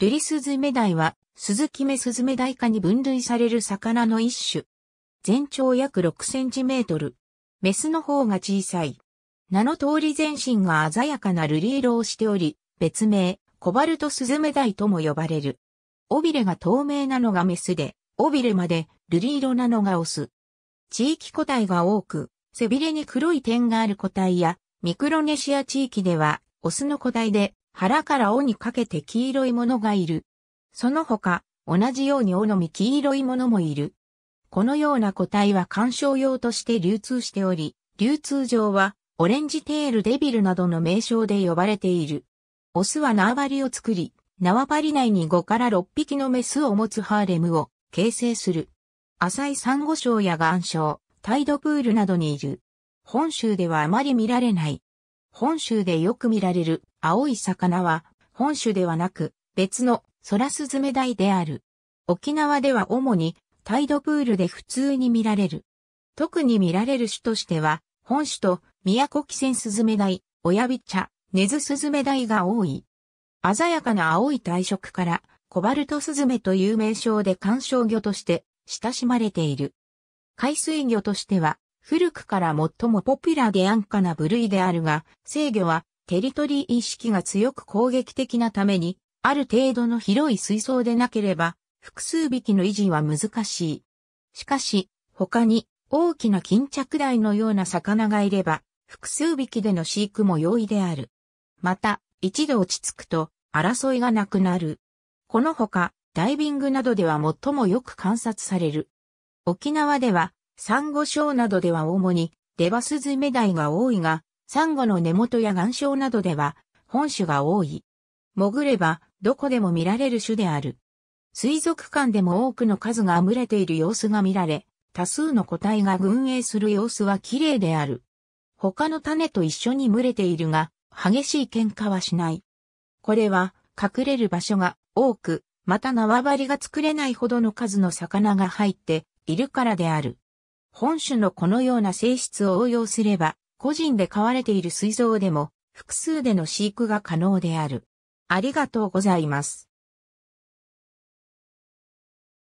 ルリスズメダイは、スズキメスズメダイ科に分類される魚の一種。全長約6センチメートル。メスの方が小さい。名の通り全身が鮮やかなルリ色をしており、別名、コバルトスズメダイとも呼ばれる。尾びれが透明なのがメスで、尾びれまでルリ色なのがオス。地域個体が多く、背びれに黒い点がある個体や、ミクロネシア地域では、オスの個体で、腹から尾にかけて黄色いものがいる。その他、同じように尾のみ黄色いものもいる。このような個体は観賞用として流通しており、流通上はオレンジテールデビルなどの名称で呼ばれている。オスは縄張りを作り、縄張り内に5から6匹のメスを持つハーレムを形成する。浅い珊瑚礁や岩礁、タイドプールなどにいる。本州ではあまり見られない本州でよく見られる青い魚は、本州ではなく、別のソラスズメダイである。沖縄では主に、タイドプールで普通に見られる。特に見られる種としては、本種と、宮古汽船スズメダイ、親び茶、ネズスズメダイが多い。鮮やかな青い体色から、コバルトスズメという名称で観賞魚として親しまれている。海水魚としては、古くから最もポピュラーで安価な部類であるが、制御はテリトリー意識が強く攻撃的なために、ある程度の広い水槽でなければ、複数匹の維持は難しい。しかし、他に大きな巾着台のような魚がいれば、複数匹での飼育も容易である。また、一度落ち着くと争いがなくなる。このほか、ダイビングなどでは最もよく観察される。沖縄ではサンゴ礁などでは主にデバスズメダイが多いが、サンゴの根元や岩礁などでは本種が多い。潜ればどこでも見られる種である。水族館でも多くの数が群れている様子が見られ、多数の個体が群営する様子は綺麗である。他の種と一緒に群れているが、激しい喧嘩はしない。これは、隠れる場所が多く、また縄張りが作れないほどの数の魚が入っているからである。本種のこのような性質を応用すれば、個人で飼われている水槽でも複数での飼育が可能である。ありがとうございます。